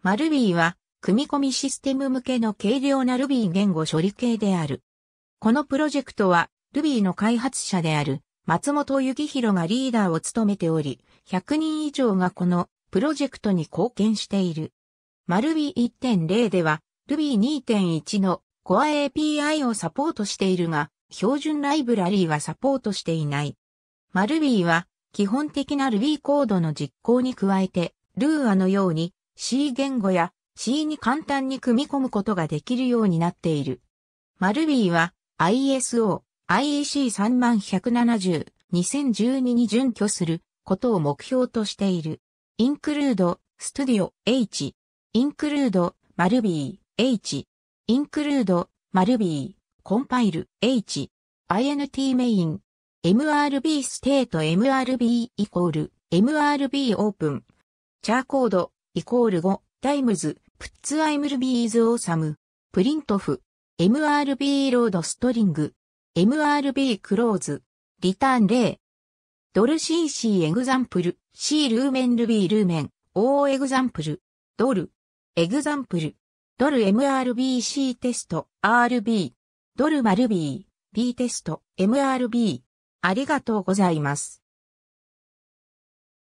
マルビーは、組み込みシステム向けの軽量な Ruby 言語処理系である。このプロジェクトは、Ruby の開発者である、松本幸宏がリーダーを務めており、100人以上がこのプロジェクトに貢献している。マルビー1.0では、Ruby 2.1の Core API をサポートしているが、標準ライブラリーはサポートしていない。マルビーは、基本的な Ruby コードの実行に加えて、ルーアのように C 言語や C に簡単に組み込むことができるようになっている。マルビーは ISO、IEC31170、2012に準拠することを目標としている。インクルード、ストゥディオ、H。インクルード、マルビー、H。インクルード、マルビー、コンパイル、H。INT メイン。MRB ステート MRB イコール MRB オープン。チャーコードイコール5、タイムズ、プッツアイムルビーズオーサム、プリントフ、MRB ロードストリング、MRB クローズ、リターン0。ドル CC エグザンプル、C ルーメンルビールーメン、O エグザンプル、ドル、エグザンプル、ドル MRBC テスト、RB、ドルマルビー、B テスト、MRB。ありがとうございます。